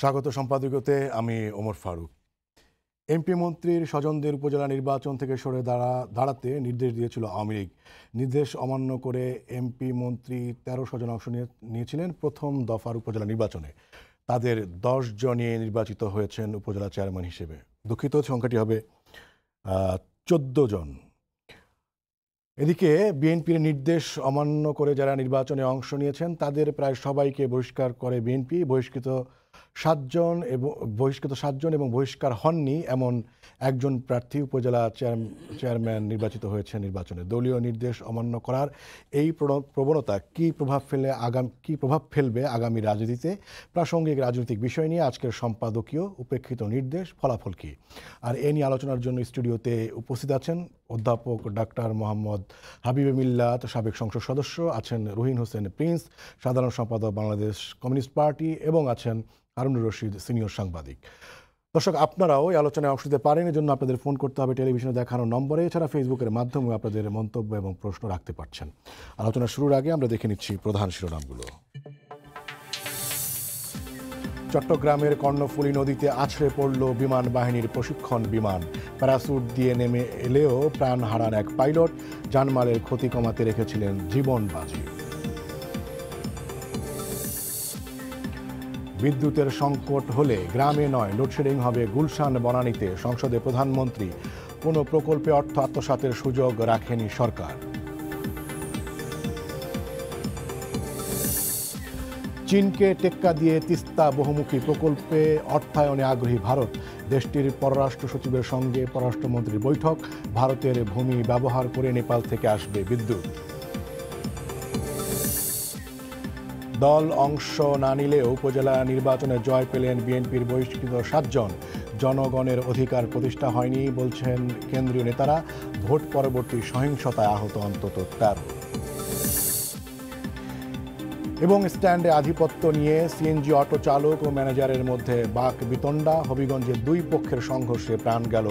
স্বাগত সম্পাদকতে আমি ওমর ফারুক এমপি মন্ত্রীর স্বজনদের উপজেলা নির্বাচন থেকে সরে দাঁড়া দাঁড়াতে নির্দেশ দিয়েছিল আওয়ামী লীগ নির্দেশ অমান্য করে এমপি মন্ত্রী তেরো স্বজন অংশ নিয়েছিলেন প্রথম দফার উপজেলা নির্বাচনে তাদের দশ জনে নির্বাচিত হয়েছেন উপজেলা চেয়ারম্যান হিসেবে দুঃখিত সংখ্যাটি হবে চোদ্দ জন এদিকে বিএনপির নির্দেশ অমান্য করে যারা নির্বাচনে অংশ নিয়েছেন তাদের প্রায় সবাইকে বহিষ্কার করে বিএনপি বহিষ্কৃত সাতজন এবং বহিষ্কৃত সাতজন এবং বহিষ্কার হননি এমন একজন প্রার্থী উপজেলা চেয়ারম্যান নির্বাচিত হয়েছে নির্বাচনে দলীয় নির্দেশ অমান্য করার এই প্রবণতা কি প্রভাব ফেলে আগাম কি প্রভাব ফেলবে আগামী রাজনীতিতে প্রাসঙ্গিক রাজনৈতিক বিষয় নিয়ে আজকের সম্পাদকীয় উপেক্ষিত নির্দেশ ফলাফল কি আর এ নিয়ে আলোচনার জন্য স্টুডিওতে উপস্থিত আছেন অধ্যাপক ডাক্তার মোহাম্মদ হাবিবে মিল্লাত সাবেক সংসদ সদস্য আছেন রুহিন হোসেন প্রিন্স সাধারণ সম্পাদক বাংলাদেশ কমিউনিস্ট পার্টি এবং আছেন হারুনুর রশিদ সিনিয়র সাংবাদিক দর্শক আপনারাও এই আলোচনায় অংশ নিতে পারেন জন্য আপনাদের ফোন করতে হবে টেলিভিশনে দেখানো নম্বরে এছাড়া ফেসবুকের মাধ্যমে আপনাদের মন্তব্য এবং প্রশ্ন রাখতে পারছেন আলোচনা শুরুর আগে আমরা দেখে নিচ্ছি প্রধান শিরোনামগুলো চট্টগ্রামের কর্ণফুলী নদীতে আছড়ে পড়ল বিমান বাহিনীর প্রশিক্ষণ বিমান প্যারাসুট দিয়ে নেমে এলেও প্রাণ হারান এক পাইলট জানমালের ক্ষতি কমাতে রেখেছিলেন জীবন বাজি বিদ্যুতের সংকট হলে গ্রামে নয় লোডশেডিং হবে গুলশান বনানীতে সংসদে প্রধানমন্ত্রী কোনো প্রকল্পে অর্থ আত্মসাতের সুযোগ রাখেনি সরকার চীনকে টেক্কা দিয়ে তিস্তা বহুমুখী প্রকল্পে অর্থায়নে আগ্রহী ভারত দেশটির পররাষ্ট্র সচিবের সঙ্গে পররাষ্ট্রমন্ত্রীর বৈঠক ভারতের ভূমি ব্যবহার করে নেপাল থেকে আসবে বিদ্যুৎ দল অংশ না নিলে উপজেলা নির্বাচনে জয় পেলেন বিএনপির বহিষ্কৃত সাতজন জনগণের অধিকার প্রতিষ্ঠা হয়নি বলছেন কেন্দ্রীয় নেতারা ভোট পরবর্তী সহিংসতায় আহত অন্তত তেরো এবং স্ট্যান্ডে আধিপত্য নিয়ে সিএনজি অটো চালক ও ম্যানেজারের মধ্যে বাক বিতণ্ডা হবিগঞ্জে দুই পক্ষের সংঘর্ষে প্রাণ গেল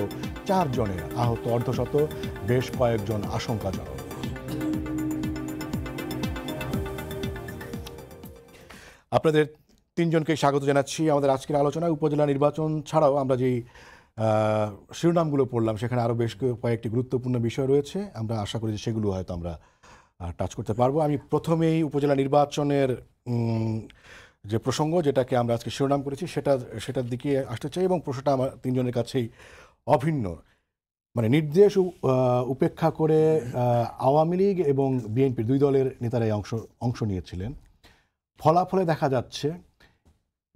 চারজনের আহত অর্ধশত বেশ কয়েকজন আশঙ্কাজনক আপনাদের তিনজনকে স্বাগত জানাচ্ছি আমাদের আজকের আলোচনায় উপজেলা নির্বাচন ছাড়াও আমরা যেই শিরোনামগুলো পড়লাম সেখানে আরও বেশ কয়েকটি গুরুত্বপূর্ণ বিষয় রয়েছে আমরা আশা করি যে সেগুলো হয়তো আমরা টাচ করতে পারবো আমি প্রথমেই উপজেলা নির্বাচনের যে প্রসঙ্গ যেটাকে আমরা আজকে শিরোনাম করেছি সেটা সেটার দিকে আসতে চাই এবং প্রশ্নটা আমার তিনজনের কাছেই অভিন্ন মানে নির্দেশ উপেক্ষা করে আওয়ামী লীগ এবং বিএনপির দুই দলের নেতারাই অংশ অংশ নিয়েছিলেন ফলাফলে দেখা যাচ্ছে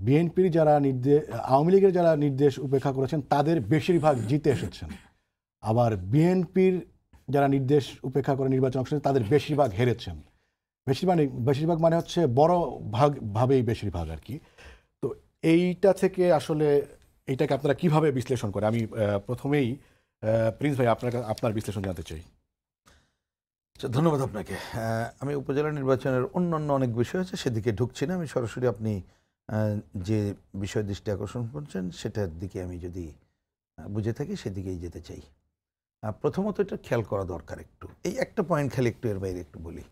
বিএনপির যারা নির্দেশ আওয়ামী লীগের যারা নির্দেশ উপেক্ষা করেছেন তাদের বেশিরভাগ জিতে এসেছেন আবার বিএনপির যারা নির্দেশ উপেক্ষা করে নির্বাচন অংশ তাদের বেশিরভাগ হেরেছেন বেশিরভাগ বেশিরভাগ মানে হচ্ছে বড় ভাগ ভাবেই বেশিরভাগ আর কি তো এইটা থেকে আসলে এইটাকে আপনারা কিভাবে বিশ্লেষণ করে আমি প্রথমেই প্রিন্স ভাই আপনার আপনার বিশ্লেষণ জানতে চাই ধন্যবাদ আপনাকে আমি উপজেলা নির্বাচনের অন্যান্য অনেক বিষয় আছে সেদিকে ঢুকছি না আমি সরাসরি আপনি যে বিষয় দৃষ্টি আকর্ষণ করছেন সেটার দিকে আমি যদি বুঝে থাকি সেদিকেই যেতে চাই প্রথমত এটা খেয়াল করা দরকার একটু এই একটা পয়েন্ট খালি একটু এর বাইরে একটু বলি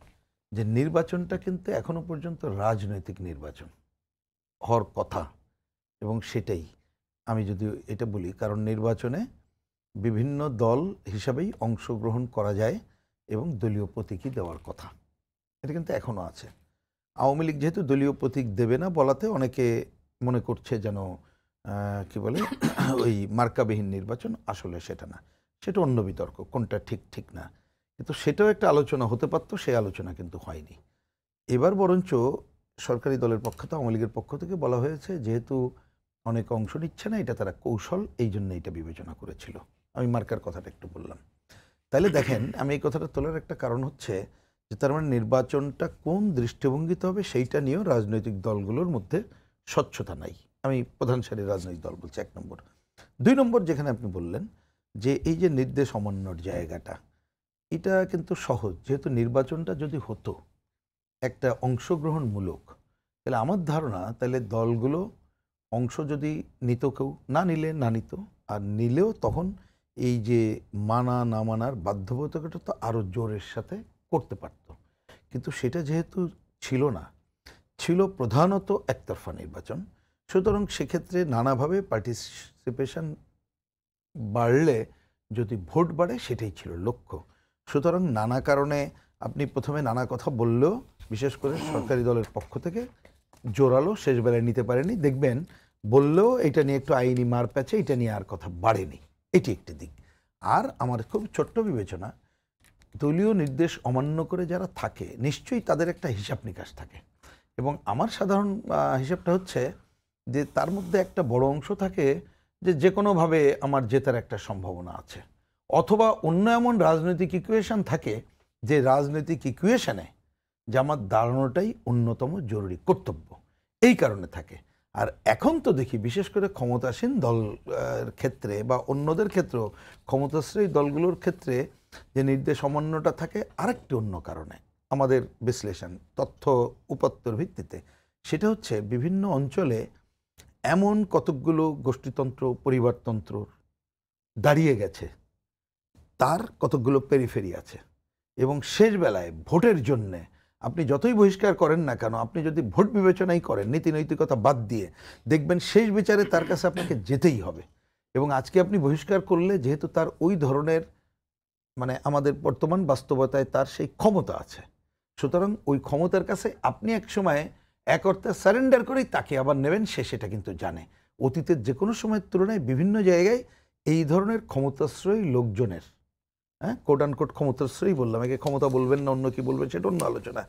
যে নির্বাচনটা কিন্তু এখনও পর্যন্ত রাজনৈতিক নির্বাচন হওয়ার কথা এবং সেটাই আমি যদি এটা বলি কারণ নির্বাচনে বিভিন্ন দল হিসাবেই অংশগ্রহণ করা যায় এবং দলীয় প্রতীকই দেওয়ার কথা এটা কিন্তু এখনও আছে আওয়ামী লীগ যেহেতু দলীয় প্রতীক দেবে না বলাতে অনেকে মনে করছে যেন কি বলে ওই মার্কাবিহীন নির্বাচন আসলে সেটা না সেটা অন্য বিতর্ক কোনটা ঠিক ঠিক না কিন্তু সেটাও একটা আলোচনা হতে পারতো সেই আলোচনা কিন্তু হয়নি এবার বরঞ্চ সরকারি দলের পক্ষ তো আওয়ামী লীগের পক্ষ থেকে বলা হয়েছে যেহেতু অনেক অংশ নিচ্ছে না এটা তারা কৌশল এই জন্য এটা বিবেচনা করেছিল আমি মার্কার কথাটা একটু বললাম তাহলে দেখেন আমি এই কথাটা তোলার একটা কারণ হচ্ছে যে তার মানে নির্বাচনটা কোন দৃষ্টিভঙ্গিতে হবে সেইটা নিয়েও রাজনৈতিক দলগুলোর মধ্যে স্বচ্ছতা নাই আমি প্রধান সারির রাজনৈতিক দল বলছি এক নম্বর দুই নম্বর যেখানে আপনি বললেন যে এই যে নির্দেশ অমান্যর জায়গাটা এটা কিন্তু সহজ যেহেতু নির্বাচনটা যদি হতো একটা অংশগ্রহণমূলক তাহলে আমার ধারণা তাহলে দলগুলো অংশ যদি নিত কেউ না নিলে না নিত আর নিলেও তখন এই যে মানা না মানার বাধ্যবাধকতা তো আরও জোরের সাথে করতে পারত কিন্তু সেটা যেহেতু ছিল না ছিল প্রধানত একতরফা নির্বাচন সুতরাং সেক্ষেত্রে নানাভাবে পার্টিসিপেশন বাড়লে যদি ভোট বাড়ে সেটাই ছিল লক্ষ্য সুতরাং নানা কারণে আপনি প্রথমে নানা কথা বললেও বিশেষ করে সরকারি দলের পক্ষ থেকে জোরালো শেষবেলায় নিতে পারেনি দেখবেন বললেও এটা নিয়ে একটু আইনি মার প্যাচে এটা নিয়ে আর কথা বাড়েনি এটি একটি দিক আর আমার খুব ছোট্ট বিবেচনা দলীয় নির্দেশ অমান্য করে যারা থাকে নিশ্চয়ই তাদের একটা হিসাব নিকাশ থাকে এবং আমার সাধারণ হিসাবটা হচ্ছে যে তার মধ্যে একটা বড় অংশ থাকে যে যে কোনোভাবে আমার জেতার একটা সম্ভাবনা আছে অথবা অন্য এমন রাজনৈতিক ইকুয়েশান থাকে যে রাজনৈতিক ইকুয়েশানে যে আমার দাঁড়ানোটাই অন্যতম জরুরি কর্তব্য এই কারণে থাকে আর এখন তো দেখি বিশেষ করে ক্ষমতাসীন দল ক্ষেত্রে বা অন্যদের ক্ষেত্রেও ক্ষমতাশ্রয়ী দলগুলোর ক্ষেত্রে যে নির্দেশ অমান্যটা থাকে আরেকটি অন্য কারণে আমাদের বিশ্লেষণ তথ্য উপাত্তর ভিত্তিতে সেটা হচ্ছে বিভিন্ন অঞ্চলে এমন কতকগুলো গোষ্ঠীতন্ত্র পরিবারতন্ত্র দাঁড়িয়ে গেছে তার কতকগুলো পেরিফেরি আছে এবং শেষ বেলায় ভোটের জন্যে আপনি যতই বহিষ্কার করেন না কেন আপনি যদি ভোট বিবেচনাই করেন নীতি নৈতিকতা বাদ দিয়ে দেখবেন শেষ বিচারে তার কাছে আপনাকে যেতেই হবে এবং আজকে আপনি বহিষ্কার করলে যেহেতু তার ওই ধরনের মানে আমাদের বর্তমান বাস্তবতায় তার সেই ক্ষমতা আছে সুতরাং ওই ক্ষমতার কাছে আপনি এক সময়ে এক অর্থে সারেন্ডার করেই তাকে আবার নেবেন সে সেটা কিন্তু জানে অতীতের যে কোনো সময়ের তুলনায় বিভিন্ন জায়গায় এই ধরনের ক্ষমতাশ্রয়ী লোকজনের হ্যাঁ কোট অ্যান্ড কোট ক্ষমতাশ্রয়ী বললাম একে ক্ষমতা বলবেন না অন্য কি বলবেন সেটা অন্য আলোচনা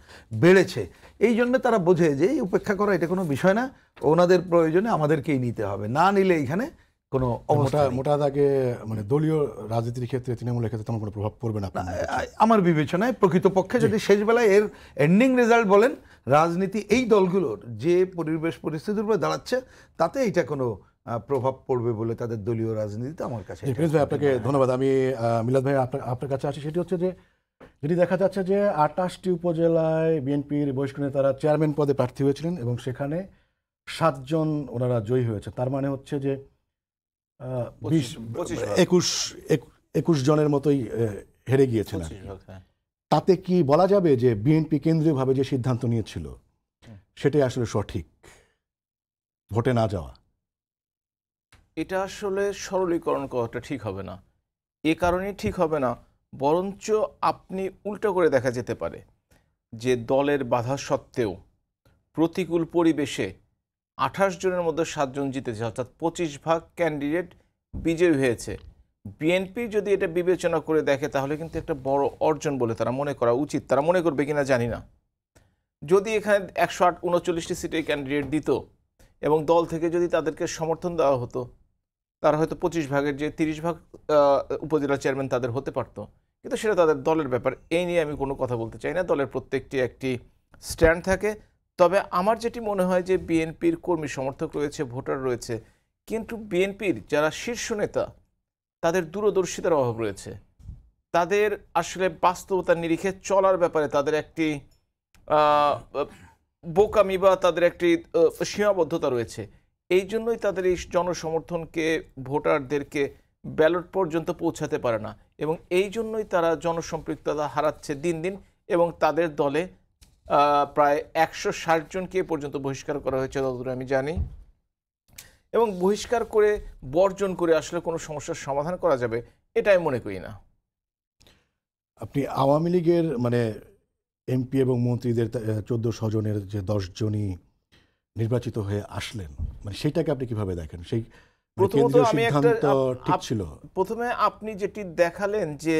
বেড়েছে এই জন্য তারা বোঝে যে উপেক্ষা করা এটা কোনো বিষয় না ওনাদের প্রয়োজনে আমাদেরকেই নিতে হবে না নিলে এখানে কোনো অবস্থা মোটা দাগে মানে দলীয় রাজনীতির ক্ষেত্রে তৃণমূলের ক্ষেত্রে তেমন কোনো প্রভাব পড়বে না আমার বিবেচনায় প্রকৃতপক্ষে যদি শেষবেলায় এর এন্ডিং রেজাল্ট বলেন রাজনীতি এই দলগুলোর যে পরিবেশ পরিস্থিতির উপরে দাঁড়াচ্ছে তাতে এটা কোনো প্রভাব পড়বে বলে তাদের দলীয় রাজনীতিতে আমার কাছে ভাই আপনাকে ধন্যবাদ আমি মিলাদ ভাই আপনার কাছে আসি সেটি হচ্ছে যে যেটি দেখা যাচ্ছে যে আটাশটি উপজেলায় বিএনপির বহিষ্ক নেতারা চেয়ারম্যান পদে প্রার্থী হয়েছিলেন এবং সেখানে সাতজন ওনারা জয়ী হয়েছে তার মানে হচ্ছে যে একুশ একুশ জনের মতোই হেরে গিয়েছিল হ্যাঁ। তাতে কি বলা যাবে যে বিএনপি কেন্দ্রীয়ভাবে যে সিদ্ধান্ত নিয়েছিল সেটাই আসলে সঠিক ভোটে না যাওয়া এটা আসলে সরলীকরণ করাটা ঠিক হবে না এ কারণে ঠিক হবে না বরঞ্চ আপনি উল্টো করে দেখা যেতে পারে যে দলের বাধা সত্ত্বেও প্রতিকূল পরিবেশে আঠাশ জনের মধ্যে সাতজন জিতেছে অর্থাৎ পঁচিশ ভাগ ক্যান্ডিডেট বিজয়ী হয়েছে বিএনপি যদি এটা বিবেচনা করে দেখে তাহলে কিন্তু একটা বড় অর্জন বলে তারা মনে করা উচিত তারা মনে করবে কিনা জানি না যদি এখানে একশো আট উনচল্লিশটি সিটের ক্যান্ডিডেট দিত এবং দল থেকে যদি তাদেরকে সমর্থন দেওয়া হতো তারা হয়তো পঁচিশ ভাগের যে তিরিশ ভাগ উপজেলা চেয়ারম্যান তাদের হতে পারতো কিন্তু সেটা তাদের দলের ব্যাপার এই নিয়ে আমি কোনো কথা বলতে চাই না দলের প্রত্যেকটি একটি স্ট্যান্ড থাকে তবে আমার যেটি মনে হয় যে বিএনপির কর্মী সমর্থক রয়েছে ভোটার রয়েছে কিন্তু বিএনপির যারা শীর্ষ নেতা তাদের দূরদর্শিতার অভাব রয়েছে তাদের আসলে বাস্তবতার নিরিখে চলার ব্যাপারে তাদের একটি বোকামি বা তাদের একটি সীমাবদ্ধতা রয়েছে এই জন্যই তাদের এই জনসমর্থনকে ভোটারদেরকে ব্যালট পর্যন্ত পৌঁছাতে পারে না এবং এই জন্যই তারা জনসম্পৃক্ততা হারাচ্ছে দিন দিন এবং তাদের দলে প্রায় একশো ষাট জনকে পর্যন্ত বহিষ্কার করা হয়েছে ততদূর আমি জানি এবং বহিষ্কার করে বর্জন করে আসলে কোনো সমস্যার সমাধান করা যাবে এটা আমি মনে করি না আপনি আওয়ামী লীগের মানে এমপি এবং মন্ত্রীদের চোদ্দ স্বজনের যে দশজনই নির্বাচিত হয়ে আসলেন মানে সেটাকে আপনি কিভাবে দেখেন সেই মানে প্রথমে আপনি যেটি দেখালেন যে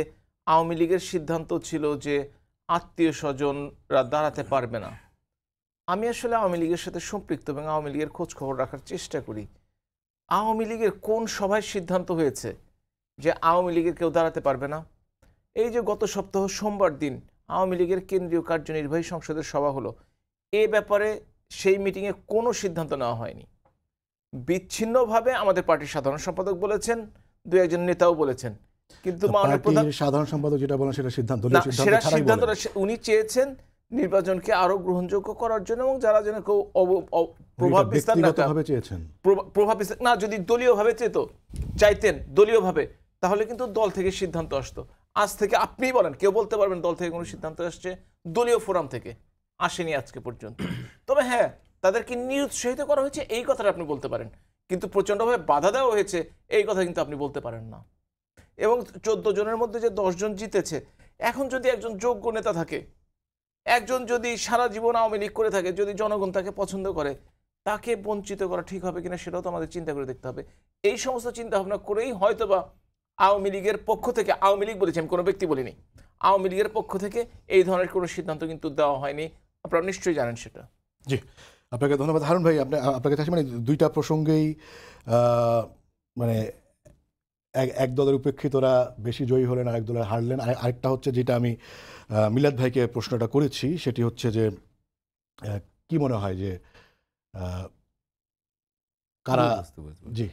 আওয়ামী লীগের সিদ্ধান্ত ছিল যে আত্মীয় স্বজনরা দাঁড়াতে পারবে না আমি আসলে আওয়ামী লীগের সাথে সম্পৃক্ত এবং আওয়ামী লীগের খোঁজ খবর রাখার চেষ্টা করি আওয়ামী লীগের কোন সভায় সিদ্ধান্ত হয়েছে যে আওয়ামী লীগের কেউ দাঁড়াতে পারবে না এই যে গত সপ্তাহ সোমবার দিন আওয়ামী লীগের কেন্দ্রীয় কার্যনির্বাহী সংসদের সভা হলো এ ব্যাপারে সেই মিটিংয়ে কোনো সিদ্ধান্ত নেওয়া হয়নি বিচ্ছিন্নভাবে আমাদের পার্টির সাধারণ সম্পাদক বলেছেন দু একজন নেতাও বলেছেন কিন্তু সাধারণ সম্পাদক যেটা বলেন সেটা সিদ্ধান্ত সেটা সিদ্ধান্ত উনি চেয়েছেন নির্বাচনকে আরো গ্রহণযোগ্য করার জন্য এবং যারা যেন কেউ প্রভাব বিস্তার না চেয়েছেন প্রভাব বিস্তার না যদি দলীয়ভাবে চেত চাইতেন দলীয়ভাবে তাহলে কিন্তু দল থেকে সিদ্ধান্ত আসতো আজ থেকে আপনি বলেন কেউ বলতে পারবেন দল থেকে কোনো সিদ্ধান্ত আসছে দলীয় ফোরাম থেকে আসেনি আজকে পর্যন্ত তবে হ্যাঁ তাদেরকে নিরুৎসাহিত করা হয়েছে এই কথাটা আপনি বলতে পারেন কিন্তু প্রচণ্ডভাবে বাধা দেওয়া হয়েছে এই কথা কিন্তু আপনি বলতে পারেন না এবং চোদ্দ জনের মধ্যে যে দশজন জিতেছে এখন যদি একজন যোগ্য নেতা থাকে একজন যদি সারা জীবন আওয়ামী লীগ করে থাকে যদি জনগণ তাকে পছন্দ করে তাকে বঞ্চিত করা ঠিক হবে কিনা সেটাও তো আমাদের চিন্তা করে দেখতে হবে এই সমস্ত চিন্তাভাবনা করেই হয়তোবা আওয়ামী লীগের পক্ষ থেকে আওয়ামী লীগ বলেছি আমি কোনো ব্যক্তি বলিনি আওয়ামী লীগের পক্ষ থেকে এই ধরনের কোনো সিদ্ধান্ত কিন্তু দেওয়া হয়নি আপনারা নিশ্চয়ই জানেন সেটা জি আপনাকে ধন্যবাদ হারুন ভাই আপনি আপনার কাছে মানে দুইটা প্রসঙ্গেই মানে এক দলের উপেক্ষিতরা বেশি জয়ী হলেন আরেক দলের হারলেন আরেকটা হচ্ছে যেটা আমি মিলাদ ভাইকে প্রশ্নটা করেছি সেটি হচ্ছে যে কি মনে হয় যে কারা জি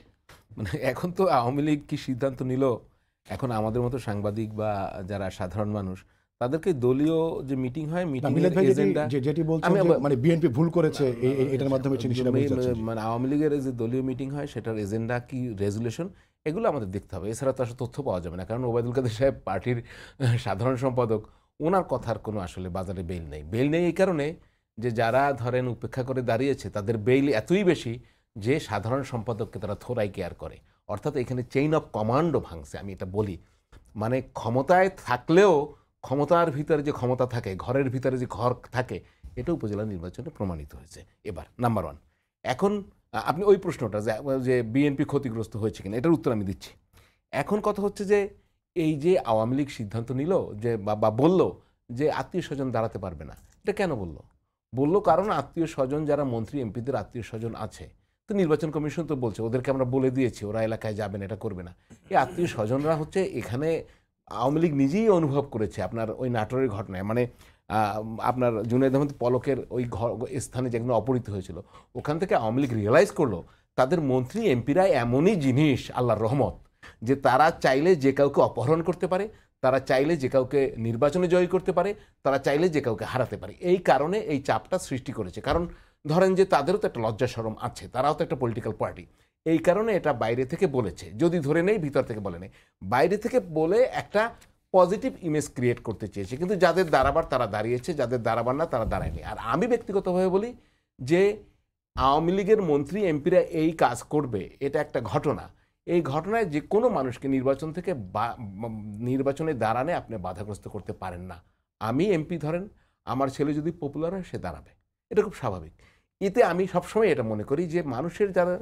মানে এখন তো আওয়ামী লীগ কি সিদ্ধান্ত নিল এখন আমাদের মতো সাংবাদিক বা যারা সাধারণ মানুষ তাদেরকে দলীয় যে মিটিং হয় মিটিং যেটি বলছেন মানে বিএনপি ভুল করেছে এটার আচ্ছা, মাধ্যমে মানে আওয়ামী লীগের যে দলীয় মিটিং হয় সেটার এজেন্ডা কি রেজুলেশন এগুলো আমাদের দেখতে হবে এছাড়া তো তথ্য পাওয়া যাবে না কারণ ওবায়দুল কাদের সাহেব পার্টির সাধারণ সম্পাদক ওনার কথার কোনো আসলে বাজারে বেল নেই বেল নেই এই কারণে যে যারা ধরেন উপেক্ষা করে দাঁড়িয়েছে তাদের বেইল এতই বেশি যে সাধারণ সম্পাদককে তারা থোরাই কেয়ার করে অর্থাৎ এখানে চেইন অফ কমান্ডও ভাঙছে আমি এটা বলি মানে ক্ষমতায় থাকলেও ক্ষমতার ভিতরে যে ক্ষমতা থাকে ঘরের ভিতরে যে ঘর থাকে এটা উপজেলা নির্বাচনে প্রমাণিত হয়েছে এবার নাম্বার ওয়ান এখন আপনি ওই প্রশ্নটা যে বিএনপি ক্ষতিগ্রস্ত হয়েছে কিনা এটার উত্তর আমি দিচ্ছি এখন কথা হচ্ছে যে এই যে আওয়ামী লীগ সিদ্ধান্ত নিল যে বা বলল যে আত্মীয় স্বজন দাঁড়াতে পারবে না এটা কেন বলল বলল কারণ আত্মীয় স্বজন যারা মন্ত্রী এমপিদের আত্মীয় স্বজন আছে তো নির্বাচন কমিশন তো বলছে ওদেরকে আমরা বলে দিয়েছি ওরা এলাকায় যাবেন এটা করবে না এই আত্মীয় স্বজনরা হচ্ছে এখানে আওয়ামী লীগ নিজেই অনুভব করেছে আপনার ওই নাটোরের ঘটনায় মানে আপনার জুনাইদ আহমদ পলকের ওই ঘর স্থানে যেগুলো অপহৃত হয়েছিল ওখান থেকে আওয়ামী লীগ রিয়েলাইজ করলো তাদের মন্ত্রী এমপিরা এমনই জিনিস আল্লাহর রহমত যে তারা চাইলে যে কাউকে অপহরণ করতে পারে তারা চাইলে যে কাউকে নির্বাচনে জয়ী করতে পারে তারা চাইলে যে কাউকে হারাতে পারে এই কারণে এই চাপটা সৃষ্টি করেছে কারণ ধরেন যে তাদেরও তো একটা লজ্জা সরম আছে তারাও তো একটা পলিটিক্যাল পার্টি এই কারণে এটা বাইরে থেকে বলেছে যদি ধরে নেই ভিতর থেকে বলে নেই বাইরে থেকে বলে একটা পজিটিভ ইমেজ ক্রিয়েট করতে চেয়েছে কিন্তু যাদের দাঁড়াবার তারা দাঁড়িয়েছে যাদের দাঁড়াবার না তারা দাঁড়ায়নি আর আমি ব্যক্তিগতভাবে বলি যে আওয়ামী লীগের মন্ত্রী এমপিরা এই কাজ করবে এটা একটা ঘটনা এই ঘটনায় যে কোনো মানুষকে নির্বাচন থেকে নির্বাচনে দাঁড়ানে আপনি বাধাগ্রস্ত করতে পারেন না আমি এমপি ধরেন আমার ছেলে যদি পপুলার হয় সে দাঁড়াবে এটা খুব স্বাভাবিক এতে আমি সবসময় এটা মনে করি যে মানুষের যারা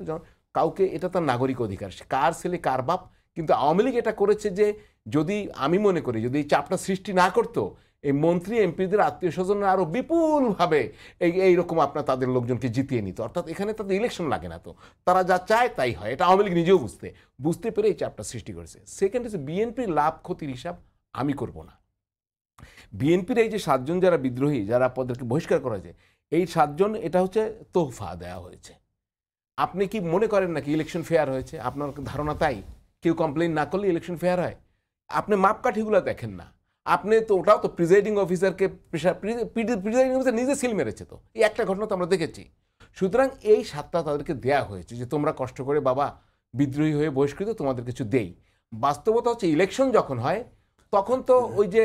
কাউকে এটা তার নাগরিক অধিকার কার ছেলে কার বাপ কিন্তু আওয়ামী লীগ এটা করেছে যে যদি আমি মনে করি যদি এই চাপটা সৃষ্টি না করতো এই মন্ত্রী এমপিদের আত্মীয় স্বজনরা আরও বিপুলভাবে এই এইরকম আপনার তাদের লোকজনকে জিতিয়ে নিত অর্থাৎ এখানে তাদের ইলেকশন লাগে না তো তারা যা চায় তাই হয় এটা আওয়ামী লীগ নিজেও বুঝতে বুঝতে পেরে এই চাপটা সৃষ্টি করেছে সেকেন্ড হচ্ছে বিএনপির লাভ ক্ষতির হিসাব আমি করব না বিএনপির এই যে সাতজন যারা বিদ্রোহী যারা পদেরকে বহিষ্কার করা হয়েছে এই সাতজন এটা হচ্ছে তোহফা দেওয়া হয়েছে আপনি কি মনে করেন নাকি ইলেকশন ফেয়ার হয়েছে আপনার ধারণা তাই কেউ কমপ্লেন না করলে ইলেকশন ফেয়ার হয় আপনি মাপকাঠিগুলো দেখেন না আপনি তো ওটাও তো প্রিজাইডিং অফিসারকে প্রিজাইডিং অফিসার নিজে সিল মেরেছে তো এই একটা ঘটনা তো আমরা দেখেছি সুতরাং এই সাতটা তাদেরকে দেয়া হয়েছে যে তোমরা কষ্ট করে বাবা বিদ্রোহী হয়ে বহিষ্কৃত তোমাদের কিছু দেই বাস্তবতা হচ্ছে ইলেকশন যখন হয় তখন তো ওই যে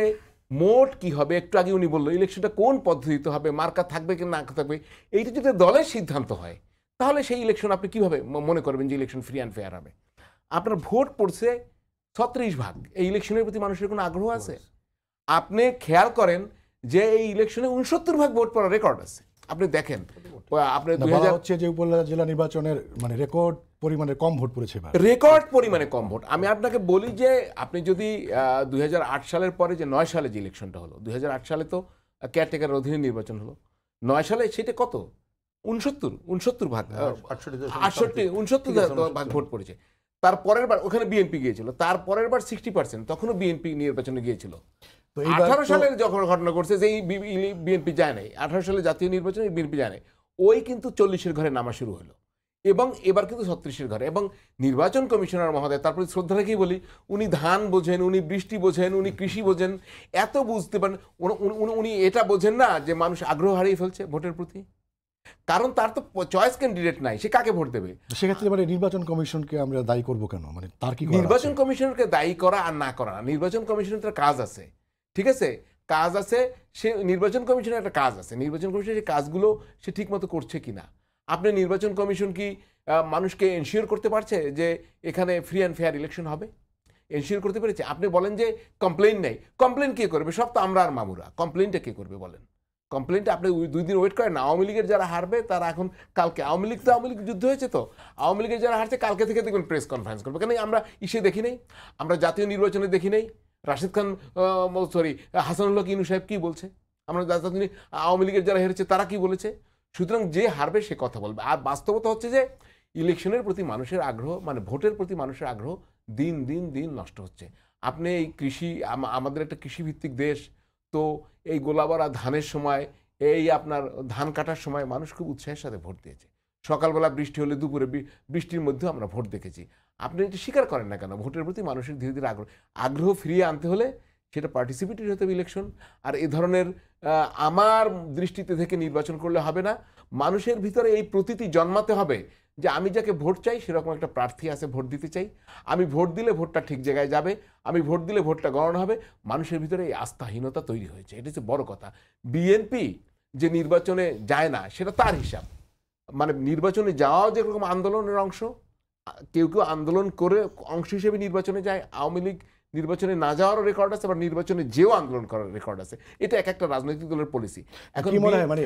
মোট কি হবে একটু আগে উনি বললো ইলেকশনটা কোন পদ্ধতিতে হবে মার্কা থাকবে কি না থাকবে এইটা যদি দলের সিদ্ধান্ত হয় তাহলে সেই ইলেকশন আপনি কিভাবে মনে করবেন যে ইলেকশন ফ্রি অ্যান্ড ফেয়ার হবে আপনার ভোট পড়ছে ছত্রিশ ভাগ এই ইলেকশনের প্রতি মানুষের কোনো আগ্রহ আছে আপনি খেয়াল করেন যে এই ইলেকশনে উনসত্তর ভাগ ভোট পড়ার রেকর্ড আছে আপনি দেখেন আপনি হচ্ছে যে উপজেলা জেলা নির্বাচনের মানে রেকর্ড পরিমাণে কম ভোট পড়েছে রেকর্ড পরিমাণে কম ভোট আমি আপনাকে বলি যে আপনি যদি দুই সালের পরে যে নয় সালে যে ইলেকশনটা হলো দুই সালে তো কেয়ারটেকারের অধীনে নির্বাচন হলো নয় সালে সেটা কত উনসত্তর উনসত্তর ভাগ হ্যাঁ, আটষট্টি উনসত্তর ভাগ ভোট পড়েছে তার পরের বার ওখানে বিএনপি গিয়েছিল তার পরের বার সিক্সটি পার্সেন্ট তখনও বিএনপি নির্বাচনে গিয়েছিল আঠারো সালের যখন ঘটনা করছে যে বিএনপি যায় নাই আঠারো সালে জাতীয় নির্বাচনে বিএনপি যায় নাই ওই কিন্তু চল্লিশের ঘরে নামা শুরু হলো এবং এবার কিন্তু ছত্রিশের ঘরে এবং নির্বাচন কমিশনার মহোদয় তারপরে শ্রদ্ধা রেখেই বলি উনি ধান বোঝেন উনি বৃষ্টি বোঝেন উনি কৃষি বোঝেন এত বুঝতে পারেন উনি এটা বোঝেন না যে মানুষ আগ্রহ হারিয়ে ফেলছে ভোটের প্রতি কারণ তার তো চয়েস ক্যান্ডিডেট নাই সে কাকে ভোট দেবে সেক্ষেত্রে মানে নির্বাচন কমিশনকে আমরা দায়ী করবো কেন মানে তার কি নির্বাচন কমিশনকে দায়ী করা আর না করা নির্বাচন কমিশনের তার কাজ আছে ঠিক আছে কাজ আছে সে নির্বাচন কমিশনের একটা কাজ আছে নির্বাচন কমিশন সেই কাজগুলো সে ঠিকমতো করছে কি না আপনি নির্বাচন কমিশন কি মানুষকে এনশিওর করতে পারছে যে এখানে ফ্রি অ্যান্ড ফেয়ার ইলেকশন হবে এনশিওর করতে পেরেছে আপনি বলেন যে কমপ্লেন নেই কমপ্লেন কে করবে সব তো আমরা আর মামুরা কমপ্লেনটা কে করবে বলেন কমপ্লেনটা আপনি দুই দিন ওয়েট করেন আওয়ামী লীগের যারা হারবে তারা এখন কালকে আওয়ামী লীগ তো আওয়ামী লীগ যুদ্ধ হয়েছে তো আওয়ামী লীগের যারা হারছে কালকে থেকে দেখবেন প্রেস কনফারেন্স করবে কেন আমরা ইসে দেখি নেই আমরা জাতীয় নির্বাচনে দেখি নেই রাশিদ খান সরি হাসানুল্লাহ ইনু সাহেব কী বলছে আমরা যাতে আওয়ামী লীগের যারা হেরেছে তারা কি বলেছে সুতরাং যে হারবে সে কথা বলবে আর বাস্তবতা হচ্ছে যে ইলেকশনের প্রতি মানুষের আগ্রহ মানে ভোটের প্রতি মানুষের আগ্রহ দিন দিন দিন নষ্ট হচ্ছে আপনি এই কৃষি আমাদের একটা কৃষিভিত্তিক দেশ তো এই গোলাবরা ধানের সময় এই আপনার ধান কাটার সময় মানুষ খুব উৎসাহের সাথে ভোট দিয়েছে সকালবেলা বৃষ্টি হলে দুপুরে বৃষ্টির মধ্যেও আমরা ভোট দেখেছি আপনি এটা স্বীকার করেন না কেন ভোটের প্রতি মানুষের ধীরে ধীরে আগ্রহ আগ্রহ ফিরিয়ে আনতে হলে সেটা পার্টিসিপেটরি হতে হবে ইলেকশন আর এ ধরনের আমার দৃষ্টিতে থেকে নির্বাচন করলে হবে না মানুষের ভিতরে এই প্রতীতি জন্মাতে হবে যে আমি যাকে ভোট চাই সেরকম একটা প্রার্থী আছে ভোট দিতে চাই আমি ভোট দিলে ভোটটা ঠিক জায়গায় যাবে আমি ভোট দিলে ভোটটা গণনা হবে মানুষের ভিতরে এই আস্থাহীনতা তৈরি হয়েছে এটা হচ্ছে বড় কথা বিএনপি যে নির্বাচনে যায় না সেটা তার হিসাব মানে নির্বাচনে যাওয়াও যেরকম আন্দোলনের অংশ কেউ কেউ আন্দোলন করে অংশ হিসেবে নির্বাচনে যায় আওয়ামী লীগ নির্বাচনে না যাওয়ারও রেকর্ড আছে বা নির্বাচনে যেও আন্দোলন করার রেকর্ড আছে এটা এক একটা রাজনৈতিক দলের পলিসি এখন কি মনে হয় মানে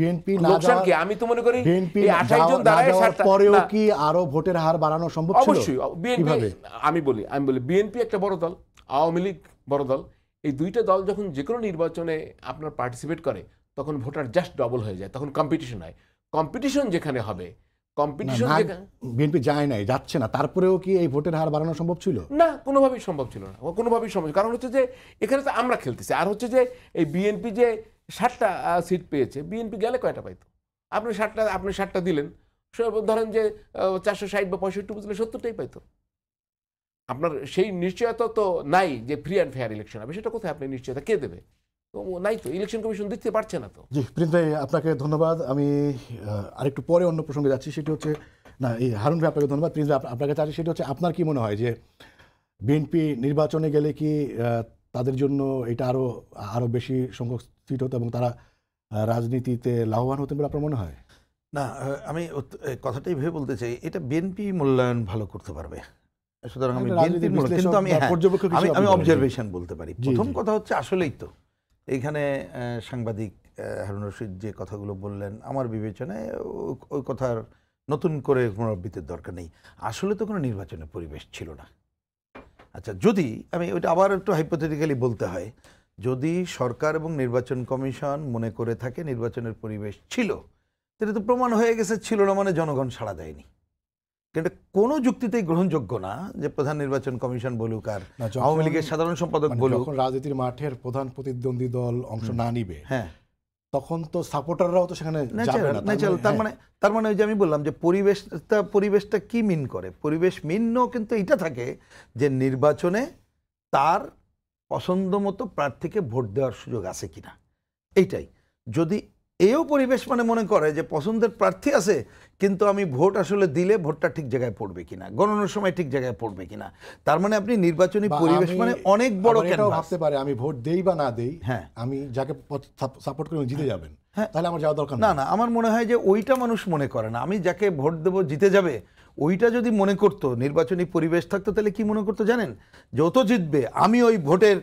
বিএনপি লোকসান কি আমি তো মনে করি জন দাঁড়ায় পরেও কি আরো ভোটের হার বাড়ানো সম্ভব ছিল অবশ্যই বিএনপি আমি বলি আমি বলি বিএনপি একটা বড় দল আওয়ামী লীগ বড় দল এই দুইটা দল যখন যে কোনো নির্বাচনে আপনার পার্টিসিপেট করে তখন ভোটার জাস্ট ডবল হয়ে যায় তখন কম্পিটিশন হয় কম্পিটিশন যেখানে হবে কম্পিটিশন বিএনপি যায় নাই যাচ্ছে না তারপরেও কি এই ভোটের হার বাড়ানো সম্ভব ছিল না কোনোভাবেই সম্ভব ছিল না কোনোভাবেই সম্ভব কারণ হচ্ছে যে এখানে তো আমরা খেলতেছি আর হচ্ছে যে এই বিএনপি যে ষাটটা সিট পেয়েছে বিএনপি গেলে কয়টা পাইতো আপনি ষাটটা আপনি ষাটটা দিলেন ধরেন যে চারশো ষাট বা পঁয়ষট্টি বুঝলে সত্তরটাই পাইতো আপনার সেই নিশ্চয়তা তো নাই যে ফ্রি অ্যান্ড ফেয়ার ইলেকশন হবে সেটা কোথায় আপনি নিশ্চয়তা কে দেবে আপনার কি মনে হয় যে বিএনপি নির্বাচনে গেলে কি তাদের জন্য এটা আরো আরো বেশি সংখ্যক সিট হতো এবং তারা রাজনীতিতে লাভবান হতেন বলে আপনার মনে হয় না আমি কথাটাই ভেবে বলতে চাই এটা বিএনপি মূল্যায়ন ভালো করতে পারবে সুতরাং আমি বিএনপির কিন্তু আমি হ্যাঁ, আমি অবজারভেশন বলতে পারি প্রথম কথা হচ্ছে আসলেই তো এখানে সাংবাদিক হারুন রশিদ যে কথাগুলো বললেন আমার বিবেচনায় ওই কথার নতুন করে পুনরাবৃত্তির দরকার নেই আসলে তো কোনো নির্বাচনের পরিবেশ ছিল না আচ্ছা যদি আমি ওইটা আবার একটু হাইপোথেটিক্যালি বলতে হয় যদি সরকার এবং নির্বাচন কমিশন মনে করে থাকে নির্বাচনের পরিবেশ ছিল সেটা তো প্রমাণ হয়ে গেছে ছিল না মানে জনগণ সাড়া দেয়নি কিন্তু কোনো যুক্তিতেই গ্রহণযোগ্য না যে প্রধান নির্বাচন কমিশন বলুক আর আওয়ামী লীগের সাধারণ সম্পাদক মানে বলুক যখন রাজনীতির মাঠের প্রধান প্রতিদ্বন্দ্বী দল অংশ না নিবে হ্যাঁ তখন তো সাপোর্টাররাও তো সেখানে যাবে না তার মানে, হ্যাঁ। মানে তার মানে ওই যে আমি বললাম যে পরিবেশটা পরিবেশটা কি মিন করে পরিবেশ মিন্ন কিন্তু এটা থাকে যে নির্বাচনে তার পছন্দ মতো প্রার্থীকে ভোট দেওয়ার সুযোগ আছে কিনা এইটাই যদি এও পরিবেশ মানে মনে করে যে পছন্দের প্রার্থী আছে কিন্তু আমি ভোট আসলে দিলে ভোটটা ঠিক জায়গায় পড়বে কিনা গণনার সময় ঠিক জায়গায় পড়বে কিনা তার মানে আপনি নির্বাচনী পরিবেশ মানে অনেক বড় ভাবতে পারে আমি ভোট দেই বা না দেই হ্যাঁ আমি যাকে সাপোর্ট করি জিতে হ্যাঁ। যাবেন হ্যাঁ তাহলে আমার যাওয়া দরকার না না আমার মনে হয় যে ওইটা মানুষ মনে করে না আমি যাকে ভোট দেবো জিতে যাবে ওইটা যদি মনে করতো নির্বাচনী পরিবেশ থাকতো তাহলে কি মনে করতো জানেন যত জিতবে আমি ওই ভোটের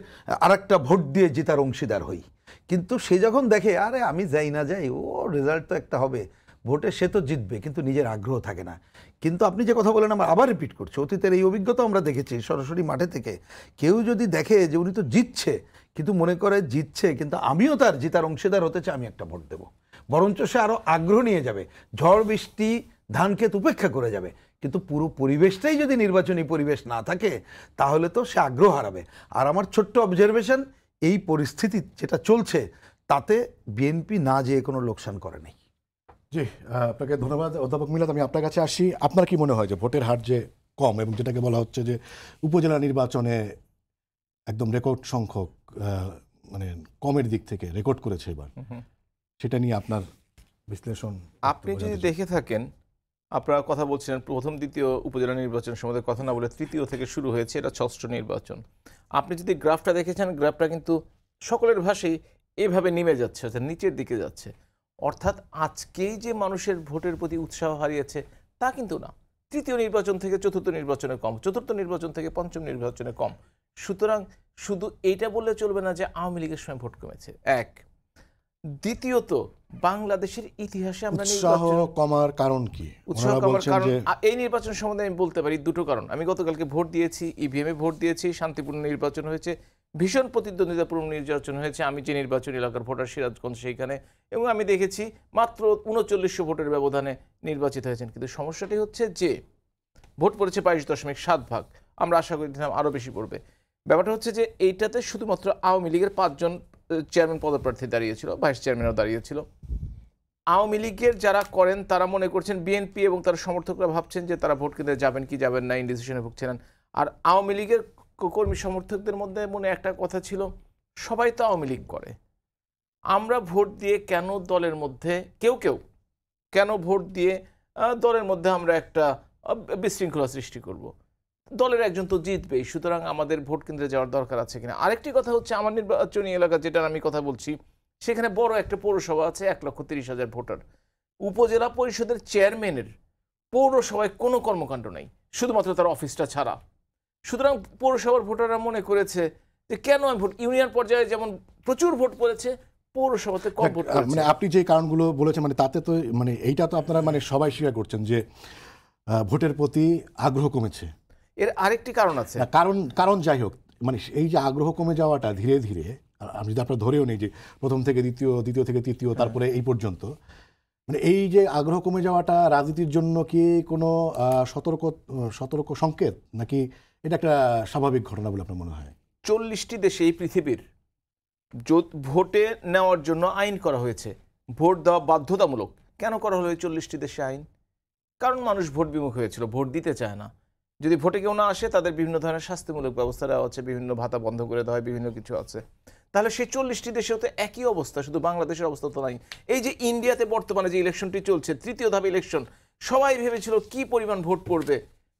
আর ভোট দিয়ে জেতার অংশীদার হই কিন্তু সে যখন দেখে আরে আমি যাই না যাই ও রেজাল্ট তো একটা হবে ভোটে সে তো জিতবে কিন্তু নিজের আগ্রহ থাকে না কিন্তু আপনি যে কথা বলেন আমরা আবার রিপিট করছি অতীতের এই অভিজ্ঞতা আমরা দেখেছি সরাসরি মাঠে থেকে কেউ যদি দেখে যে উনি তো জিতছে কিন্তু মনে করে জিতছে কিন্তু আমিও তার জিতার অংশীদার হতে চাই আমি একটা ভোট দেবো বরঞ্চ সে আরও আগ্রহ নিয়ে যাবে ঝড় বৃষ্টি ধানক্ষেত উপেক্ষা করে যাবে কিন্তু পুরো পরিবেশটাই যদি নির্বাচনী পরিবেশ না থাকে তাহলে তো সে আগ্রহ হারাবে আর আমার ছোট্ট অবজারভেশন এই পরিস্থিতি যেটা চলছে তাতে বিএনপি না যেয়ে কোনো লোকসান করেনি জি আপনাকে ধন্যবাদ অধ্যাপক মিলাদ আমি আপনার কাছে আসি আপনার কি মনে হয় যে ভোটের হার যে কম এবং যেটাকে বলা হচ্ছে যে উপজেলা নির্বাচনে একদম রেকর্ড সংখ্যক মানে কমের দিক থেকে রেকর্ড করেছে এবার সেটা নিয়ে আপনার বিশ্লেষণ আপনি যদি দেখে থাকেন আপনারা কথা বলছিলেন প্রথম দ্বিতীয় উপজেলা নির্বাচন সম্বন্ধে কথা না বলে তৃতীয় থেকে শুরু হয়েছে এটা ষষ্ঠ নির্বাচন আপনি যদি গ্রাফটা দেখেছেন গ্রাফটা কিন্তু সকলের ভাষেই এভাবে নেমে যাচ্ছে অর্থাৎ নিচের দিকে যাচ্ছে অর্থাৎ আজকেই যে মানুষের ভোটের প্রতি উৎসাহ হারিয়েছে তা কিন্তু না তৃতীয় নির্বাচন থেকে চতুর্থ নির্বাচনে কম চতুর্থ নির্বাচন থেকে পঞ্চম নির্বাচনে কম সুতরাং শুধু এইটা বললে চলবে না যে আওয়ামী লীগের সময় ভোট কমেছে এক দ্বিতীয়ত বাংলাদেশের ইতিহাসে আমরা উৎসাহ কমার কারণ কি উৎসাহ কমার কারণ এই নির্বাচন সম্বন্ধে আমি বলতে পারি দুটো কারণ আমি গতকালকে ভোট দিয়েছি ইভিএম e এ ভোট দিয়েছি শান্তিপূর্ণ নির্বাচন হয়েছে ভীষণ প্রতিদ্বন্দ্বিতাপূর্ণ নির্বাচন হয়েছে আমি যে নির্বাচন এলাকার ভোটার সিরাজগঞ্জ সেইখানে এবং আমি দেখেছি মাত্র উনচল্লিশশো ভোটের ব্যবধানে নির্বাচিত হয়েছেন কিন্তু সমস্যাটি হচ্ছে যে ভোট পড়েছে বাইশ দশমিক সাত ভাগ আমরা আশা করেছিলাম আরও বেশি পড়বে ব্যাপারটা হচ্ছে যে এইটাতে শুধুমাত্র আওয়ামী লীগের পাঁচজন চেয়ারম্যান পদপ্রার্থী দাঁড়িয়েছিল ভাইস চেয়ারম্যানও দাঁড়িয়েছিল আওয়ামী লীগের যারা করেন তারা মনে করছেন বিএনপি এবং তার সমর্থকরা ভাবছেন যে তারা ভোট কেন্দ্রে যাবেন কি যাবেন না ইনডিসিশনে ভুগছিলেন আর আওয়ামী লীগের কর্মী সমর্থকদের মধ্যে মনে একটা কথা ছিল সবাই তো আওয়ামী লীগ করে আমরা ভোট দিয়ে কেন দলের মধ্যে কেউ কেউ কেন ভোট দিয়ে দলের মধ্যে আমরা একটা বিশৃঙ্খলা সৃষ্টি করব দলের একজন তো জিতবেই সুতরাং আমাদের ভোট কেন্দ্রে যাওয়ার দরকার আছে কিনা আরেকটি কথা হচ্ছে আমার নির্বাচনী এলাকা যেটার আমি কথা বলছি সেখানে বড় একটা পৌরসভা আছে এক লক্ষ তিরিশ হাজার ভোটার উপজেলা পরিষদের চেয়ারম্যানের পৌরসভায় কোনো কর্মকাণ্ড নাই শুধুমাত্র তার অফিসটা ছাড়া সুতরাং পৌরসভার ভোটাররা মনে করেছে যে কেন আমি ভোট ইউনিয়ন পর্যায়ে যেমন প্রচুর ভোট পড়েছে পৌরসভাতে কম ভোট মানে আপনি যে কারণগুলো বলেছেন মানে তাতে তো মানে এইটা তো আপনারা মানে সবাই স্বীকার করছেন যে ভোটের প্রতি আগ্রহ কমেছে এর আরেকটি কারণ আছে কারণ কারণ যাই হোক মানে এই যে আগ্রহ কমে যাওয়াটা ধীরে ধীরে আমি যদি আপনার ধরেও নেই যে প্রথম থেকে দ্বিতীয় দ্বিতীয় থেকে তৃতীয় হ্যাঁ। তারপরে এই পর্যন্ত মানে এই যে আগ্রহ কমে যাওয়াটা রাজনীতির জন্য কি কোনো সতর্ক সতর্ক সংকেত নাকি এটা একটা স্বাভাবিক ঘটনা বলে আপনার মনে হয় চল্লিশটি দেশে এই পৃথিবীর ভোটে নেওয়ার জন্য আইন করা হয়েছে ভোট দেওয়া বাধ্যতামূলক কেন করা হলো চল্লিশটি দেশে আইন কারণ মানুষ ভোট বিমুখ হয়েছিল ভোট দিতে চায় না যদি ভোটে কেউ না আসে তাদের বিভিন্ন ধরনের শাস্তিমূলক ব্যবস্থা দেওয়া হচ্ছে বিভিন্ন ভাতা বন্ধ করে দেওয়া হয় বিভিন্ন কিছু আছে তাহলে সেই চল্লিশটি দেশেও তো একই অবস্থা শুধু বাংলাদেশের অবস্থা তো নাই এই যে ইন্ডিয়াতে বর্তমানে যে ইলেকশনটি চলছে তৃতীয় ধাপ ইলেকশন সবাই ভেবেছিল কি পরিমাণ ভোট পড়বে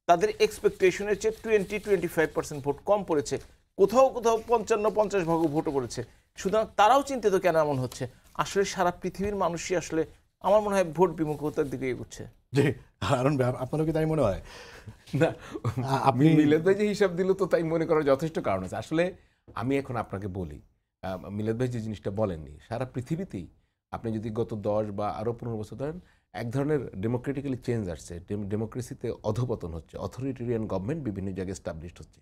তাদের এক্সপেকটেশনের চেয়ে twenty twenty five percent vote কম পড়েছে কোথাও কোথাও পঞ্চান্ন পঞ্চাশ ভাগও ভোটও পড়েছে সুতরাং তারাও চিন্তিত কেন এমন হচ্ছে আসলে সারা পৃথিবীর মানুষই আসলে আমার মনে হয় ভোট বিমুখতার দিকে এগুচ্ছে জি কারণ আপনারও কি তাই মনে হয় না আপনি মিলেদ ভাই যে হিসাব দিল তো তাই মনে করার যথেষ্ট কারণ আছে আসলে আমি এখন আপনাকে বলি মিলেদ ভাই যে জিনিসটা বলেননি সারা পৃথিবীতেই আপনি যদি গত দশ বা আরও পনেরো বছর ধরেন এক ধরনের ডেমোক্রেটিক্যালি চেঞ্জ আসছে ডেমোক্রেসিতে অধপতন হচ্ছে অথরিটেরিয়ান গভর্নমেন্ট বিভিন্ন জায়গায় স্টাবলিশ হচ্ছে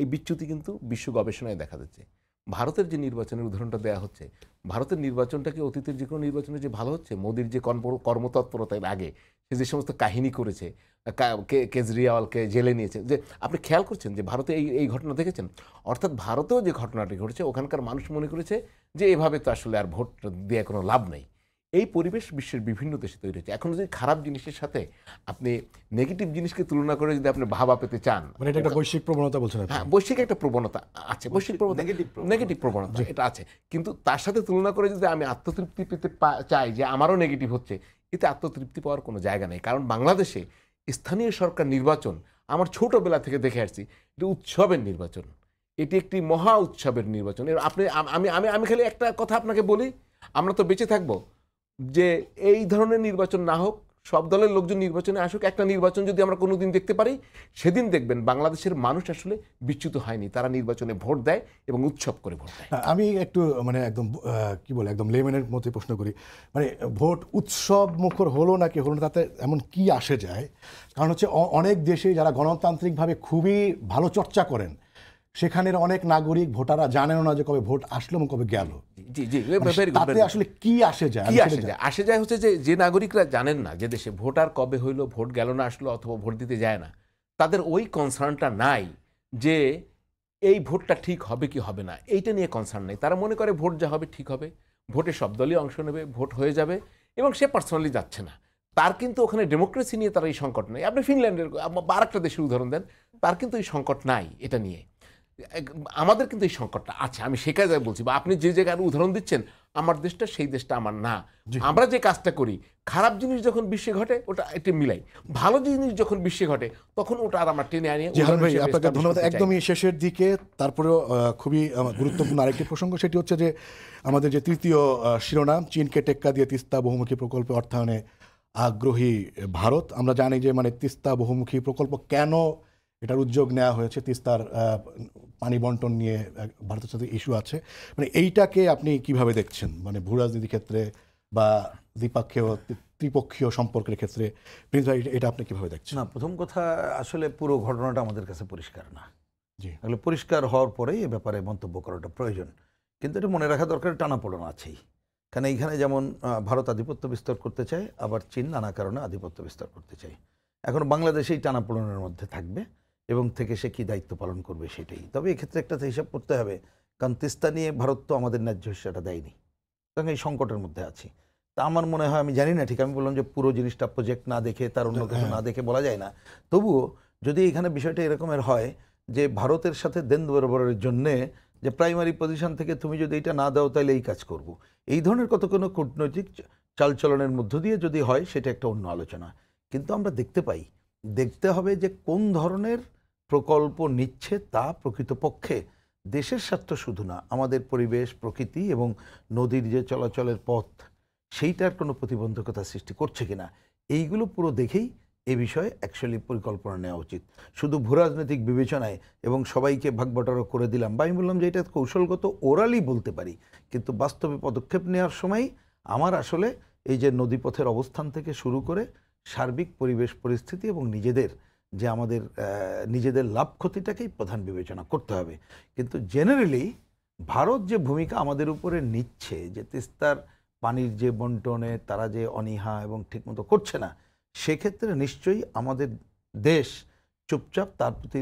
এই বিচ্যুতি কিন্তু বিশ্ব গবেষণায় দেখা যাচ্ছে ভারতের যে নির্বাচনের উদাহরণটা দেয়া হচ্ছে ভারতের নির্বাচনটাকে অতীতের যে কোনো নির্বাচনে যে ভালো হচ্ছে মোদির যে কর্মতৎপরতা আগে সে যে সমস্ত কাহিনী করেছে কেজরিওয়ালকে জেলে নিয়েছে যে আপনি খেয়াল করছেন যে ভারতে এই এই ঘটনা দেখেছেন অর্থাৎ ভারতেও যে ঘটনাটি ঘটেছে ওখানকার মানুষ মনে করেছে যে এভাবে তো আসলে আর ভোট দেওয়া কোনো লাভ নেই এই পরিবেশ বিশ্বের বিভিন্ন দেশে তৈরি হচ্ছে এখন যদি খারাপ জিনিসের সাথে আপনি নেগেটিভ জিনিসকে তুলনা করে যদি আপনি ভাবা পেতে চান মানে এটা একটা বৈশ্বিক প্রবণতা বলছেন হ্যাঁ বৈশ্বিক একটা প্রবণতা আছে বৈশ্বিক প্রবণতা নেগেটিভ প্রবণতা এটা আছে কিন্তু তার সাথে তুলনা করে যদি আমি আত্মতৃপ্তি পেতে চাই যে আমারও নেগেটিভ হচ্ছে এতে আত্মতৃপ্তি পাওয়ার কোনো জায়গা নেই কারণ বাংলাদেশে স্থানীয় সরকার নির্বাচন আমার ছোটোবেলা থেকে দেখে আসছি এটা উৎসবের নির্বাচন এটি একটি মহা উৎসবের নির্বাচন আপনি আমি আমি আমি খালি একটা কথা আপনাকে বলি আমরা তো বেঁচে থাকবো যে এই ধরনের নির্বাচন না হোক সব দলের লোকজন নির্বাচনে আসুক একটা নির্বাচন যদি আমরা কোনোদিন দেখতে পারি সেদিন দেখবেন বাংলাদেশের মানুষ আসলে বিচ্যুত হয়নি তারা নির্বাচনে ভোট দেয় এবং উৎসব করে ভোট দেয় হ্যাঁ, আমি একটু মানে একদম কি বলে একদম লেমেনের মধ্যে প্রশ্ন করি মানে ভোট উৎসব মুখর হলো নাকি হলো না তাতে এমন কি আসে যায় কারণ হচ্ছে অনেক দেশে যারা গণতান্ত্রিকভাবে খুবই ভালো চর্চা করেন সেখানের অনেক নাগরিক ভোটাররা জানেন না যে কবে ভোট আসলো এবং কবে গেল আসলে কি আসে যায় আসে যায় হচ্ছে যে যে নাগরিকরা জানেন না যে দেশে ভোটার কবে হইলো ভোট গেল না আসলো অথবা ভোট দিতে যায় না তাদের ওই কনসার্নটা নাই যে এই ভোটটা ঠিক হবে কি হবে না এইটা নিয়ে কনসার্ন নেই তারা মনে করে ভোট যা হবে ঠিক হবে ভোটে সব দলই অংশ নেবে ভোট হয়ে যাবে এবং সে পার্সোনালি যাচ্ছে না তার কিন্তু ওখানে ডেমোক্রেসি নিয়ে তার এই সংকট নেই আপনি ফিনল্যান্ডের বার একটা দেশের উদাহরণ দেন তার কিন্তু এই সংকট নাই এটা নিয়ে আমাদের কিন্তু এই সংকটটা আছে আমি সেখানে যাই বলছি বা আপনি যে জায়গার উদাহরণ দিচ্ছেন আমার দেশটা সেই দেশটা আমার না আমরা যে কাজটা করি খারাপ জিনিস যখন বিশ্বে ঘটে ওটা একটি মিলাই ভালো জিনিস যখন বিশ্বে ঘটে তখন ওটা আর আমার টেনে আনি আপনাকে ধন্যবাদ একদমই শেষের দিকে তারপরেও খুবই গুরুত্বপূর্ণ আরেকটি প্রসঙ্গ সেটি হচ্ছে যে আমাদের যে তৃতীয় শিরোনাম চীনকে টেক্কা দিয়ে তিস্তা বহুমুখী প্রকল্পে অর্থায়নে আগ্রহী ভারত আমরা জানি যে মানে তিস্তা বহুমুখী প্রকল্প কেন এটার উদ্যোগ নেওয়া হয়েছে তিস্তার পানি বন্টন নিয়ে ভারতের সাথে ইস্যু আছে মানে এইটাকে আপনি কিভাবে দেখছেন মানে ভূ রাজনীতির ক্ষেত্রে বা দ্বিপাক্ষীয় ত্রিপক্ষীয় সম্পর্কের ক্ষেত্রে প্রিন্স ভাই এটা আপনি কীভাবে দেখছেন না প্রথম কথা আসলে পুরো ঘটনাটা আমাদের কাছে পরিষ্কার না জি তাহলে পরিষ্কার হওয়ার পরেই এ ব্যাপারে মন্তব্য করাটা প্রয়োজন কিন্তু এটা মনে রাখা দরকার টানাপোড়ন আছেই কারণ এইখানে যেমন ভারত আধিপত্য বিস্তার করতে চায় আবার চীন নানা কারণে আধিপত্য বিস্তার করতে চায় এখন বাংলাদেশেই টানাপোড়নের মধ্যে থাকবে এবং থেকে সে কী দায়িত্ব পালন করবে সেটাই তবে এক্ষেত্রে একটা হিসাব করতে হবে কারণ তিস্তা নিয়ে ভারত তো আমাদের ন্যায্য হিসাবটা দেয়নি কারণ এই সংকটের মধ্যে আছি তা আমার মনে হয় আমি জানি না ঠিক আমি বললাম যে পুরো জিনিসটা প্রজেক্ট না দেখে তার অন্য কিছু না হ্যাঁ। দেখে বলা যায় না তবুও যদি এখানে বিষয়টা এরকমের হয় যে ভারতের সাথে দেন বরাবরের জন্যে যে প্রাইমারি পজিশন থেকে তুমি যদি এটা না দাও তাহলে এই কাজ করব। এই ধরনের কত কোনো কূটনৈতিক চালচলনের মধ্য দিয়ে যদি হয় সেটা একটা অন্য আলোচনা কিন্তু আমরা দেখতে পাই দেখতে হবে যে কোন ধরনের প্রকল্প নিচ্ছে তা প্রকৃতপক্ষে দেশের স্বার্থ শুধু না আমাদের পরিবেশ প্রকৃতি এবং নদীর যে চলাচলের পথ সেইটার কোনো প্রতিবন্ধকতা সৃষ্টি করছে কিনা এইগুলো পুরো দেখেই এ বিষয়ে অ্যাকচুয়ালি পরিকল্পনা নেওয়া উচিত শুধু ভূরাজনৈতিক বিবেচনায় এবং সবাইকে ভাগবটারো করে দিলাম বা আমি বললাম যে এটা কৌশলগত ওরালি বলতে পারি কিন্তু বাস্তবে পদক্ষেপ নেওয়ার সময় আমার আসলে এই যে নদীপথের অবস্থান থেকে শুরু করে সার্বিক পরিবেশ পরিস্থিতি এবং নিজেদের যে আমাদের নিজেদের লাভ ক্ষতিটাকেই প্রধান বিবেচনা করতে হবে কিন্তু জেনারেলি ভারত যে ভূমিকা আমাদের উপরে নিচ্ছে যে তিস্তার পানির যে বন্টনে তারা যে অনীহা এবং ঠিকমতো করছে না সেক্ষেত্রে নিশ্চয়ই আমাদের দেশ চুপচাপ তার প্রতি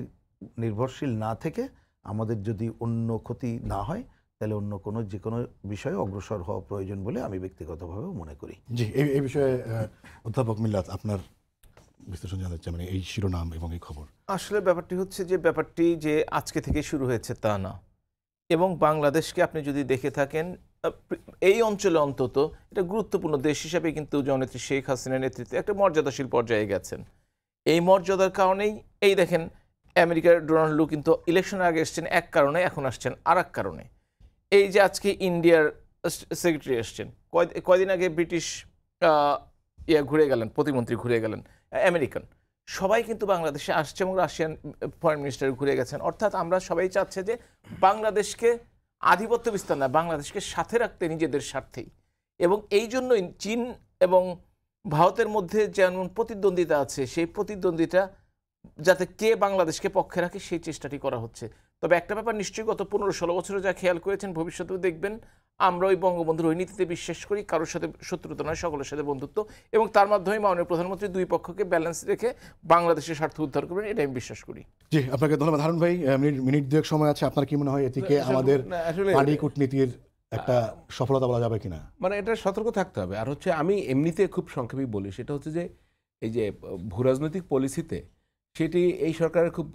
নির্ভরশীল না থেকে আমাদের যদি অন্য ক্ষতি না হয় তাহলে অন্য কোনো যে কোনো বিষয়ে অগ্রসর হওয়া প্রয়োজন বলে আমি ব্যক্তিগতভাবেও মনে করি জি এই বিষয়ে অধ্যাপক মিল্লাত আপনার বিশ্লেষণ জানা যাচ্ছে মানে এই শিরোনাম এবং এই খবর আসলে ব্যাপারটি হচ্ছে যে ব্যাপারটি যে আজকে থেকে শুরু হয়েছে তা না এবং বাংলাদেশকে আপনি যদি দেখে থাকেন এই অঞ্চলে অন্তত এটা গুরুত্বপূর্ণ দেশ হিসাবে কিন্তু জননেত্রী শেখ হাসিনার নেতৃত্বে একটা মর্যাদাশীল পর্যায়ে গেছেন এই মর্যাদার কারণেই এই দেখেন আমেরিকার ডোনাল্ড লু কিন্তু ইলেকশনের আগে এসছেন এক কারণে এখন আসছেন আর কারণে এই যে আজকে ইন্ডিয়ার সেক্রেটারি এসছেন কয়দিন আগে ব্রিটিশ ইয়া ঘুরে গেলেন প্রতিমন্ত্রী ঘুরে গেলেন আমেরিকান সবাই কিন্তু বাংলাদেশে আসছে এবং রাশিয়ান ফরেন মিনিস্টার ঘুরে গেছেন অর্থাৎ আমরা সবাই চাচ্ছে যে বাংলাদেশকে আধিপত্য বিস্তার না বাংলাদেশকে সাথে রাখতে নিজেদের স্বার্থেই এবং এই জন্যই চীন এবং ভারতের মধ্যে যেমন প্রতিদ্বন্দ্বিতা আছে সেই প্রতিদ্বন্দ্বিতা যাতে কে বাংলাদেশকে পক্ষে রাখে সেই চেষ্টাটি করা হচ্ছে তবে একটা ব্যাপার নিশ্চয়ই গত পনেরো ষোলো বছরে যা খেয়াল করেছেন ভবিষ্যতেও দেখবেন আমরা ওই বঙ্গবন্ধুর ওই নীতিতে বিশ্বাস করি কারোর সাথে শত্রুতা নয় সকলের সাথে বন্ধুত্ব এবং তার মাধ্যমে মাননীয় প্রধানমন্ত্রী দুই পক্ষকে ব্যালেন্স রেখে বাংলাদেশের স্বার্থ উদ্ধার করবেন এটা আমি বিশ্বাস করি জি আপনাকে ধন্যবাদ হারুন ভাই মিনিট দুয়েক সময় আছে আপনার কি মনে হয় এটিকে আমাদের পানি কূটনীতির একটা সফলতা বলা যাবে কিনা মানে এটা সতর্ক থাকতে হবে আর হচ্ছে আমি এমনিতে খুব সংক্ষেপে বলি সেটা হচ্ছে যে এই যে ভূরাজনৈতিক পলিসিতে সেটি এই সরকারের খুব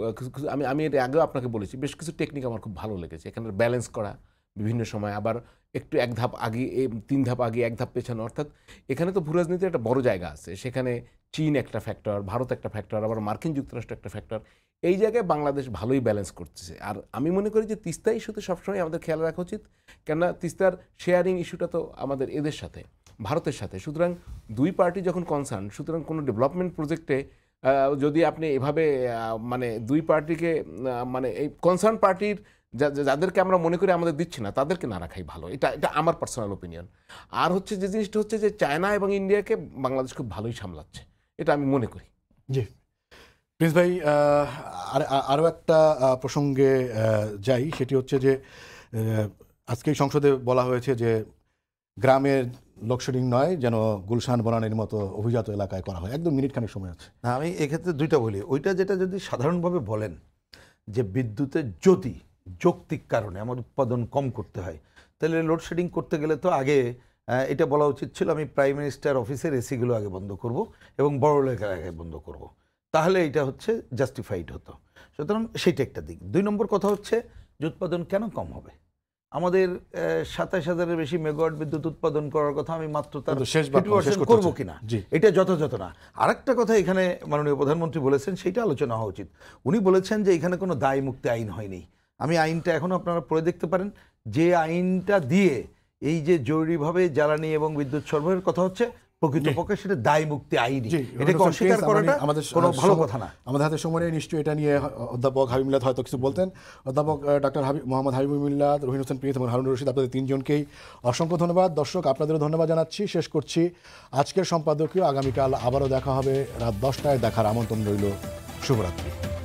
আমি আমি এটা আগেও আপনাকে বলেছি বেশ কিছু টেকনিক আমার খুব ভালো লেগেছে এখানে ব্যালেন্স করা বিভিন্ন সময় আবার একটু এক ধাপ আগে তিন ধাপ আগে এক ধাপ পেছানো অর্থাৎ এখানে তো ভূরাজনীতির একটা বড় জায়গা আছে সেখানে চীন একটা ফ্যাক্টর ভারত একটা ফ্যাক্টর আবার মার্কিন যুক্তরাষ্ট্র একটা ফ্যাক্টর এই জায়গায় বাংলাদেশ ভালোই ব্যালেন্স করতেছে আর আমি মনে করি যে তিস্তা ইস্যুতে সবসময় আমাদের খেয়াল রাখা উচিত কেননা তিস্তার শেয়ারিং ইস্যুটা তো আমাদের এদের সাথে ভারতের সাথে সুতরাং দুই পার্টি যখন কনসার্ন সুতরাং কোনো ডেভেলপমেন্ট প্রজেক্টে যদি আপনি এভাবে মানে দুই পার্টিকে মানে এই কনসার্ন পার্টির যাদেরকে আমরা মনে করি আমাদের দিচ্ছি না তাদেরকে না রাখাই ভালো এটা এটা আমার পার্সোনাল ওপিনিয়ন আর হচ্ছে যে জিনিসটা হচ্ছে যে চায়না এবং ইন্ডিয়াকে বাংলাদেশ খুব ভালোই সামলাচ্ছে এটা আমি মনে করি জি প্রিন্স ভাই আরও একটা প্রসঙ্গে যাই সেটি হচ্ছে যে আজকে সংসদে বলা হয়েছে যে গ্রামের লোডশেডিং নয় যেন গুলশান বনানের মতো অভিজাত এলাকায় করা হয় একদম মিনিট খানিক সময় আছে না আমি এক্ষেত্রে দুইটা বলি ওইটা যেটা যদি সাধারণভাবে বলেন যে বিদ্যুতের যদি যৌক্তিক কারণে আমার উৎপাদন কম করতে হয় তাহলে লোডশেডিং করতে গেলে তো আগে এটা বলা উচিত ছিল আমি প্রাইম মিনিস্টার অফিসের এসিগুলো আগে বন্ধ করব এবং বড় লেখার আগে বন্ধ করব। তাহলে এটা হচ্ছে জাস্টিফাইড হতো সুতরাং সেইটা একটা দিক দুই নম্বর কথা হচ্ছে যে উৎপাদন কেন কম হবে আমাদের সাতাশ হাজারের বেশি মেগাওয়াট বিদ্যুৎ উৎপাদন করার কথা আমি মাত্র তার করবো কিনা এটা যথাযথ না আরেকটা কথা এখানে মাননীয় প্রধানমন্ত্রী বলেছেন সেটা আলোচনা হওয়া উচিত উনি বলেছেন যে এখানে কোনো দায় মুক্তি আইন হয়নি আমি আইনটা এখন আপনারা পড়ে দেখতে পারেন যে আইনটা দিয়ে এই যে জরুরিভাবে জ্বালানি এবং বিদ্যুৎ সরবরাহের কথা হচ্ছে প্রকৃতপক্ষে সেটা দায় মুক্তি আইনি এটাকে অস্বীকার করাটা আমাদের কোনো ভালো কথা না আমাদের হাতে সময় নিশ্চয়ই এটা নিয়ে অধ্যাপক হয়তো কিছু বলতেন অধ্যাপক ডাক্তার হাবিব মোহাম্মদ হাবিবুল্লাহ রহিন হোসেন এবং হারুন রশিদ আপনাদের তিনজনকেই অসংখ্য ধন্যবাদ দর্শক আপনাদেরও ধন্যবাদ জানাচ্ছি শেষ করছি আজকের সম্পাদকীয় আগামীকাল আবারও দেখা হবে রাত দশটায় দেখার আমন্ত্রণ রইল শুভরাত্রি